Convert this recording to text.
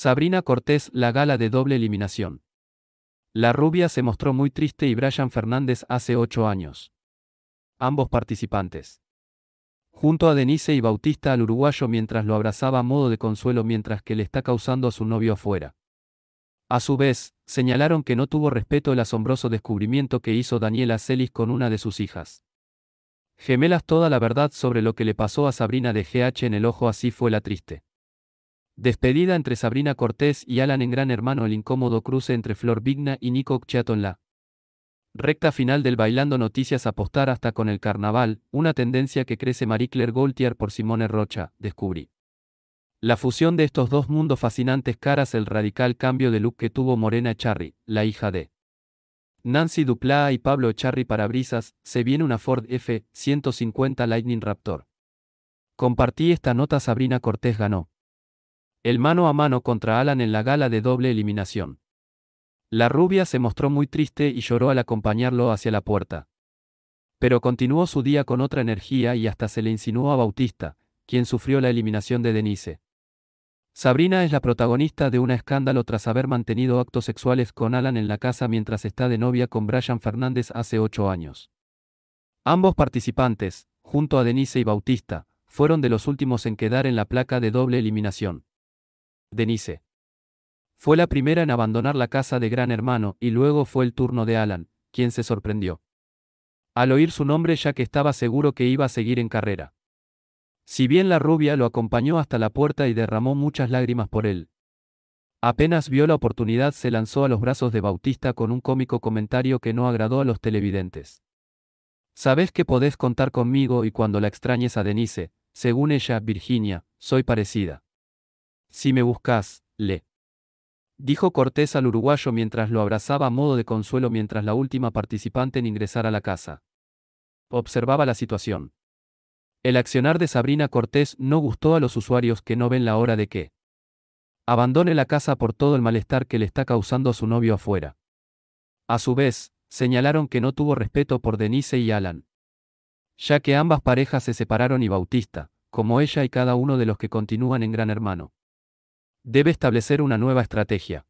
Sabrina Cortés, la gala de doble eliminación. La rubia se mostró muy triste y Brian Fernández hace ocho años. Ambos participantes. Junto a Denise y Bautista al uruguayo mientras lo abrazaba a modo de consuelo mientras que le está causando a su novio afuera. A su vez, señalaron que no tuvo respeto el asombroso descubrimiento que hizo Daniela Celis con una de sus hijas. Gemelas toda la verdad sobre lo que le pasó a Sabrina de GH en el ojo así fue la triste. Despedida entre Sabrina Cortés y Alan en Gran Hermano el incómodo cruce entre Flor Vigna y Nico Chatonla. Recta final del Bailando Noticias apostar hasta con el carnaval, una tendencia que crece Marie Claire Gaultier por Simone Rocha, descubrí. La fusión de estos dos mundos fascinantes caras el radical cambio de look que tuvo Morena Charry, la hija de Nancy Duplá y Pablo Charry Parabrisas, se viene una Ford F-150 Lightning Raptor. Compartí esta nota Sabrina Cortés ganó el mano a mano contra Alan en la gala de doble eliminación. La rubia se mostró muy triste y lloró al acompañarlo hacia la puerta. Pero continuó su día con otra energía y hasta se le insinuó a Bautista, quien sufrió la eliminación de Denise. Sabrina es la protagonista de un escándalo tras haber mantenido actos sexuales con Alan en la casa mientras está de novia con Brian Fernández hace ocho años. Ambos participantes, junto a Denise y Bautista, fueron de los últimos en quedar en la placa de doble eliminación. Denise. Fue la primera en abandonar la casa de Gran Hermano y luego fue el turno de Alan, quien se sorprendió. Al oír su nombre ya que estaba seguro que iba a seguir en carrera. Si bien la rubia lo acompañó hasta la puerta y derramó muchas lágrimas por él. Apenas vio la oportunidad se lanzó a los brazos de Bautista con un cómico comentario que no agradó a los televidentes. Sabes que podés contar conmigo y cuando la extrañes a Denise, según ella, Virginia, soy parecida. Si me buscas, le. Dijo Cortés al uruguayo mientras lo abrazaba a modo de consuelo mientras la última participante en ingresar a la casa. Observaba la situación. El accionar de Sabrina Cortés no gustó a los usuarios que no ven la hora de que abandone la casa por todo el malestar que le está causando a su novio afuera. A su vez, señalaron que no tuvo respeto por Denise y Alan. Ya que ambas parejas se separaron y Bautista, como ella y cada uno de los que continúan en Gran Hermano, debe establecer una nueva estrategia.